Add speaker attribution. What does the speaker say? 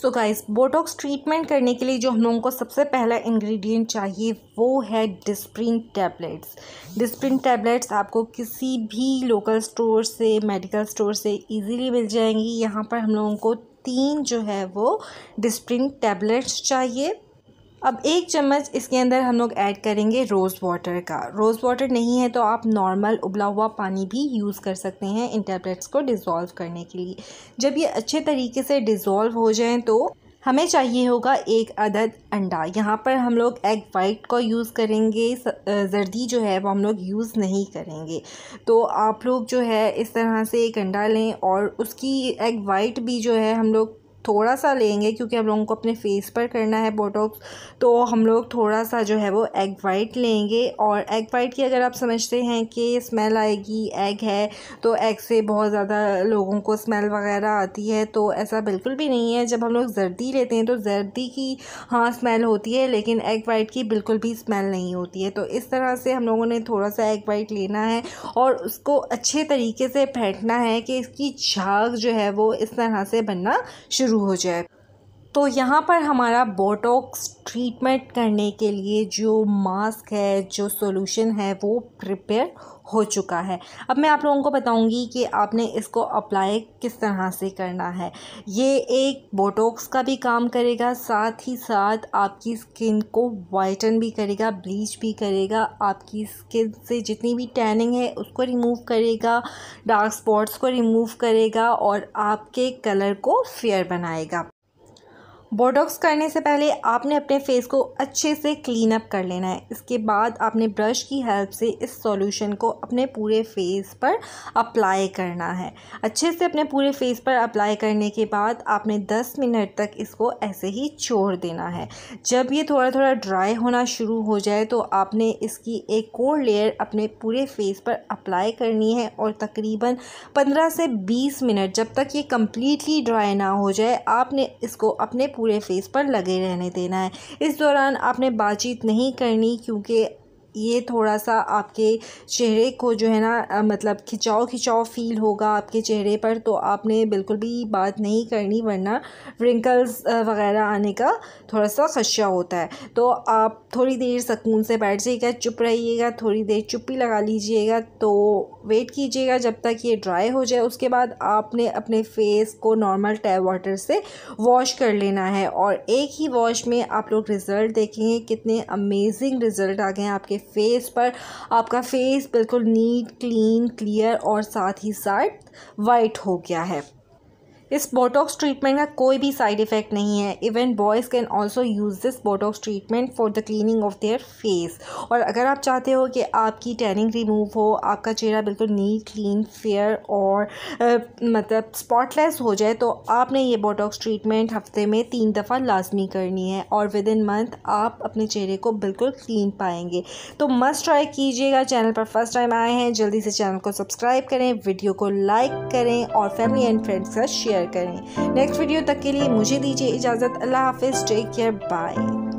Speaker 1: सो so guys botox treatment करने के लिए जो हम लोगों को सबसे पहला इंग्रेडिएंट चाहिए वो है डिस्प्रिन टैबलेट्स डिस्प्रिन टैबलेट्स आपको किसी भी लोकल स्टोर से मेडिकल स्टोर से इजीली मिल जाएंगी यहाँ पर हम लोगों को तीन जो है वो डिस्प्रिन टैबलेट्स चाहिए अब एक चम्मच इसके अंदर हम लोग ऐड करेंगे रोज़ वाटर का रोज़ वाटर नहीं है तो आप नॉर्मल उबला हुआ पानी भी यूज़ कर सकते हैं इन टैबलेट्स को डिज़ोल्व करने के लिए जब ये अच्छे तरीके से डिज़ोल्व हो जाएं तो हमें चाहिए होगा एक अदद अंडा यहाँ पर हम लोग एग वाइट का यूज़ करेंगे जर्दी जो है वो हम लोग यूज़ नहीं करेंगे तो आप लोग जो है इस तरह से एक अंडा लें और उसकी एग वाइट भी जो है हम लोग थोड़ा सा लेंगे क्योंकि हम लोगों को अपने फेस पर करना है बोटॉक्स तो हम लोग थोड़ा सा जो है वो एग वाइट लेंगे और एग वाइट की अगर आप समझते हैं कि स्मेल आएगी एग है तो एग से बहुत ज़्यादा लोगों को स्मेल वगैरह आती है तो ऐसा बिल्कुल भी नहीं है जब हम लोग जर्दी लेते हैं तो जर्दी की हाँ स्मेल होती है लेकिन एग वाइट की बिल्कुल भी स्मेल नहीं होती है तो इस तरह से हम लोगों ने थोड़ा सा एग वाइट लेना है और उसको अच्छे तरीके से फेंटना है कि इसकी झाग जो है वो इस तरह से बनना शुरू शुरू हो जाए तो यहाँ पर हमारा बोटॉक्स ट्रीटमेंट करने के लिए जो मास्क है जो सॉल्यूशन है वो प्रिपेयर हो चुका है अब मैं आप लोगों को बताऊंगी कि आपने इसको अप्लाई किस तरह से करना है ये एक बोटोक्स का भी काम करेगा साथ ही साथ आपकी स्किन को वाइटन भी करेगा ब्लीच भी करेगा आपकी स्किन से जितनी भी टैनिंग है उसको रिमूव करेगा डार्क स्पॉट्स को रिमूव करेगा और आपके कलर को फेयर बनाएगा बोटॉक्स करने से पहले आपने अपने फेस को अच्छे से क्लीन अप कर लेना है इसके बाद आपने ब्रश की हेल्प से इस सॉल्यूशन को अपने पूरे फेस पर अप्लाई करना है अच्छे से अपने पूरे फेस पर अप्लाई करने के बाद आपने 10 मिनट तक इसको ऐसे ही छोड़ देना है जब ये थोड़ा थोड़ा ड्राई होना शुरू हो जाए तो आपने इसकी एक कोर लेयर अपने पूरे फेस पर अप्लाई करनी है और तकरीबन पंद्रह से बीस मिनट जब तक ये कम्प्लीटली ड्राई ना हो जाए आपने इसको अपने पूरे फेस पर लगे रहने देना है इस दौरान आपने बातचीत नहीं करनी क्योंकि ये थोड़ा सा आपके चेहरे को जो है ना मतलब खिंचाव खिंचाव फील होगा आपके चेहरे पर तो आपने बिल्कुल भी बात नहीं करनी वरना रिंकल्स वगैरह आने का थोड़ा सा खदशा होता है तो आप थोड़ी देर सकून से बैठ जाइएगा चुप रहिएगा थोड़ी देर चुप्पी लगा लीजिएगा तो वेट कीजिएगा जब तक ये ड्राई हो जाए उसके बाद आपने अपने फेस को नॉर्मल टैप वाटर से वॉश कर लेना है और एक ही वॉश में आप लोग रिज़ल्ट देखेंगे कितने अमेजिंग रिज़ल्ट आ गए हैं आपके फेस पर आपका फेस बिल्कुल नीट क्लीन क्लियर और साथ ही साथ वाइट हो गया है इस बोटॉक्स ट्रीटमेंट का कोई भी साइड इफ़ेक्ट नहीं है even boys can also use this botox treatment for the cleaning of their face और अगर आप चाहते हो कि आपकी टैनिंग रिमूव हो आपका चेहरा बिल्कुल नीट क्लीन फेयर और आ, मतलब स्पॉटलेस हो जाए तो आपने ये बोटॉक्स ट्रीटमेंट हफ्ते में तीन दफ़ा लाजमी करनी है और विद इन मंथ आप अपने चेहरे को बिल्कुल क्लीन पाएंगे तो मस्ट ट्राई कीजिएगा चैनल पर फर्स्ट टाइम आए हैं जल्दी से चैनल को सब्सक्राइब करें वीडियो को लाइक करें और फैमिली एंड फ्रेंड्स का शेयर शेयर करें नेक्स्ट वीडियो तक के लिए मुझे दीजिए इजाज़त अल्लाह हाफिज़ टेक केयर बाय